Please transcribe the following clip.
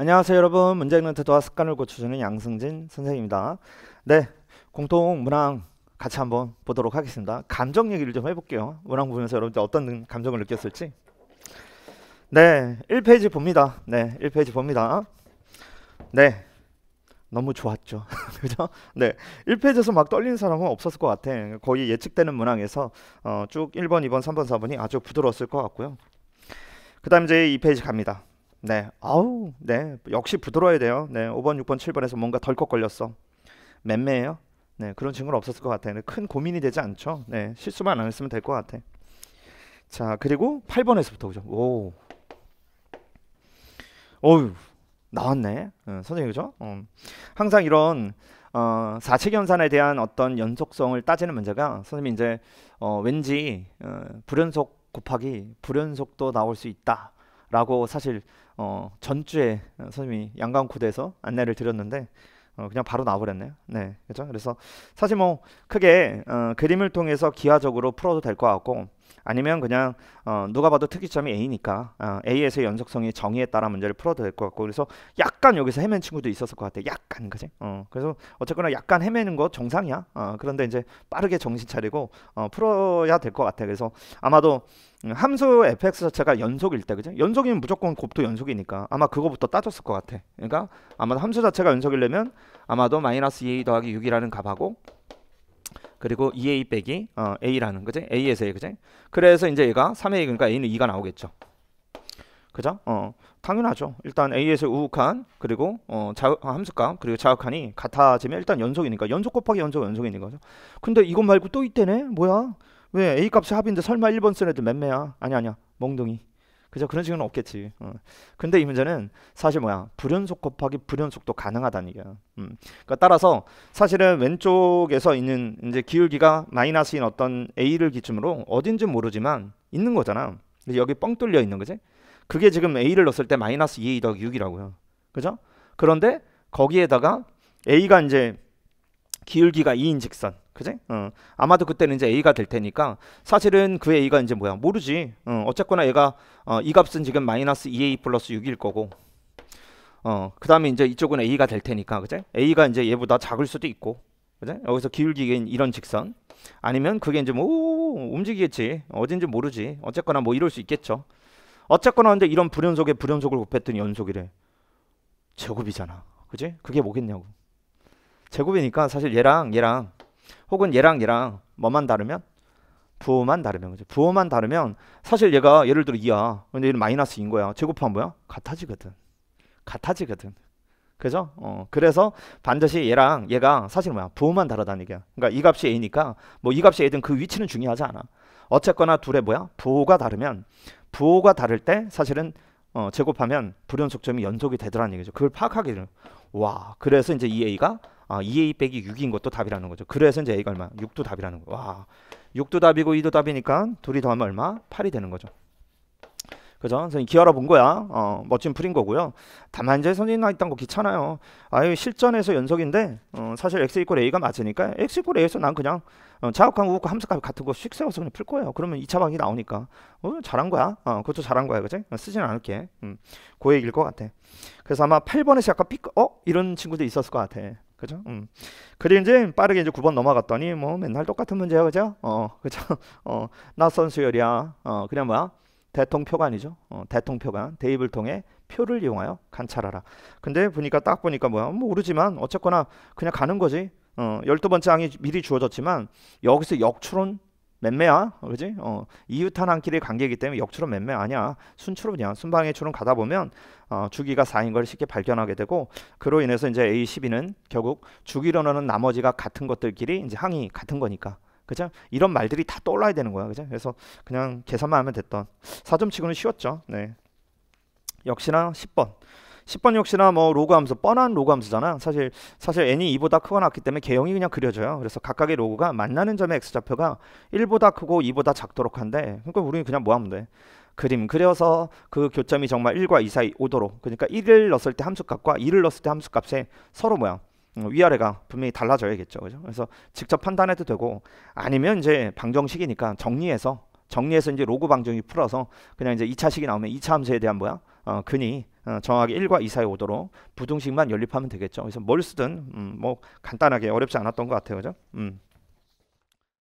안녕하세요 여러분 문제 읽는 태도와 습관을 고쳐주는 양승진 선생입니다 네 공통 문항 같이 한번 보도록 하겠습니다 감정 얘기를 좀 해볼게요 문항 보면서 여러분들 어떤 감정을 느꼈을지 네 1페이지 봅니다 네 1페이지 봅니다 네 너무 좋았죠 그죠 네 1페이지에서 막 떨리는 사람은 없었을 것 같아 거의 예측되는 문항에서 어, 쭉 1번 2번 3번 4번이 아주 부드러웠을 것 같고요 그 다음 이제 2페이지 갑니다 네. 아우. 네. 역시 부드러워야 돼요. 네. 5번, 6번, 7번에서 뭔가 덜컥 걸렸어. 맴매해요. 네. 그런 증거는 없었을 것 같아요. 큰 고민이 되지 않죠. 네. 실수만 안 했으면 될 것 같아. 자, 그리고 8번에서부터 오죠. 오. 어유 나왔네. 어, 선생님 그죠? 어. 항상 이런 어, 사칙 연산에 대한 어떤 연속성을 따지는 문제가 선생님 이제 어, 왠지 어, 불연속 곱하기 불연속도 나올 수 있다. 라고 사실 어, 전주에 어, 선생님이 양강코드에서 안내를 드렸는데 어, 그냥 바로 나버렸네요. 네, 그렇죠. 그래서 사실 뭐 크게 어, 그림을 통해서 기하적으로 풀어도 될 것 같고 아니면 그냥 어, 누가 봐도 특이점이 A니까 어, A에서의 연속성이 정의에 따라 문제를 풀어도 될 것 같고 그래서 약간 여기서 헤맨 친구도 있었을 것 같아. 약간 그지? 어, 그래서 어쨌거나 약간 헤매는 거 정상이야. 어, 그런데 이제 빠르게 정신 차리고 어, 풀어야 될 것 같아. 그래서 아마도 함수 fx 자체가 연속일 때 그죠? 연속이면 무조건 곱도 연속이니까 아마 그거부터 따졌을 것 같아. 그러니까 아마도 함수 자체가 연속이려면 아마도 마이너스 2 e 더하기 6이라는 값하고 그리고 2a e 빼기 어, a라는 거지 a에서 a 그지 그래서 이제 얘가 3a 그러니까 a는 2가 나오겠죠 그죠 어 당연하죠 일단 a에서 우욱한 그리고 어 자, 아, 함수값 그리고 자극한이 같아지면 일단 연속이니까 연속 곱하기 연속 연속이니까 거죠 근데 이것 말고 또 있대네 뭐야 왜 a 값이 합인데 설마 1번 쓰는 애들 맴매야 아니 아니야 멍둥이 그죠? 그런 식은 없겠지. 어. 근데 이 문제는 사실 뭐야? 불연속 곱하기 불연속도 가능하다는 얘기야. 음. 그러니까 따라서 사실은 왼쪽에서 있는 이제 기울기가 마이너스인 어떤 A를 기준으로 어딘지 모르지만 있는 거잖아. 근데 여기 뻥 뚫려 있는 거지. 그게 지금 A를 넣었을 때 마이너스 2A 더하 6이라고요. 그죠? 그런데 거기에다가 A가 이제 기울기가 2인 직선. 그지? 어. 아마도 그때는 이제 a가 될 테니까 사실은 그 a가 이제 뭐야? 모르지. 어, 쨌거나 얘가 어, 이 값은 지금 마이너스 2a 플러스 6일 거고 어, 그 다음에 이제 이쪽은 a가 될 테니까 그지? a가 이제 얘보다 작을 수도 있고 그지? 여기서 기울기인 이런 직선 아니면 그게 이제 뭐 움직이겠지 어딘지 모르지 어쨌거나 뭐 이럴 수 있겠죠 어쨌거나 근데 이런 불연속에 불연속을 곱했더니 연속이래 제곱이잖아 그지? 그게 뭐겠냐고 제곱이니까 사실 얘랑 얘랑 혹은 얘랑 얘랑 뭐만 다르면 부호만 다르면 그죠? 부호만 다르면 사실 얘가 예를 들어 2야. 근데 얘는 마이너스 2인 거야. 제곱하면 뭐야? 같아지거든. 같아지거든. 그죠? 어, 그래서 반드시 얘랑 얘가 사실 뭐야? 부호만 다르다는 얘기야. 그러니까 이 값이 a니까 뭐 이 값이 a든 그 위치는 중요하지 않아. 어쨌거나 둘의 뭐야? 부호가 다르면 부호가 다를 때 사실은 어, 제곱하면 불연속점이 연속이 되더라는 얘기죠. 그걸 파악하기를. 와, 그래서 이제 이 a가 아, 2a 빼기 6인 것도 답이라는 거죠. 그래서 이제 a가 얼마? 6도 답이라는 거. 와. 6도 답이고 2도 답이니까 둘이 더하면 얼마? 8이 되는 거죠. 그죠? 선생님 기어라 본 거야. 어, 멋진 풀인 거고요. 다만 이제 선생님 나 있던 거 귀찮아요. 아유 실전에서 연속인데 어, 사실 x 이퀄 a가 맞으니까 x 이퀄 a에서 난 그냥 어, 자극한 우극 그 함수값 같은 거씩 세워서 그냥 풀 거예요. 그러면 2차 방이 나오니까 어, 잘한 거야. 어, 그것도 잘한 거야, 그지? 어, 쓰진 않을게. 음, 그얘일것 같아. 그래서 아마 8번에서 약간 삐, 어? 이런 친구도 있었을 것 같아. 그죠? 음. 그리고 이제 빠르게 이제 9번 넘어갔더니 뭐 맨날 똑같은 문제야, 그죠? 어, 그죠? 어, 낯선 수열이야. 어, 그냥 뭐야? 대통표관이죠. 어, 대통표관. 대입을 통해 표를 이용하여 관찰하라. 근데 보니까 딱 보니까 뭐야? 뭐 모르지만 어쨌거나 그냥 가는 거지. 어, 12번째 항이 미리 주어졌지만 여기서 역추론 맴매야 어, 그지 어 이웃한 한 끼를 관계이기 때문에 역추론 맴매 아니야 순추론이야 순방해추론 가다 보면 어, 주기가 4인 걸 쉽게 발견하게 되고 그로 인해서 이제 A12는 결국 주기로는 나머지가 같은 것들끼리 이제 항이 같은 거니까 그죠 이런 말들이 다 떠올라야 되는 거야 그죠 그래서 그냥 계산만 하면 됐던 4점 치고는 쉬웠죠 네 역시나 10번 10번 역시나 뭐 로그 함수 뻔한 로그 함수잖아. 사실 사실 n이 2보다 크거나 같기 때문에 개형이 그냥 그려져요. 그래서 각각의 로그가 만나는 점의 x 좌표가 1보다 크고 2보다 작도록 한데 그러니까 우리는 그냥 뭐 하면 돼. 그림 그려서 그 교점이 정말 1과 2 사이 오도록 그러니까 1을 넣었을 때 함수값과 2를 넣었을 때 함수값에 서로 뭐야 음, 위아래가 분명히 달라져야겠죠 그죠 그래서 직접 판단해도 되고 아니면 이제 방정식이니까 정리해서 정리해서 이제 로그 방정이 풀어서 그냥 이제 2차식이 나오면 2차 함수에 대한 뭐야 어 근이 어, 정확하게 1과 2 사이 오도록 부등식만 연립하면 되겠죠. 그래서 뭘 쓰든 음, 뭐 간단하게 어렵지 않았던 것 같아요. 그죠? 음.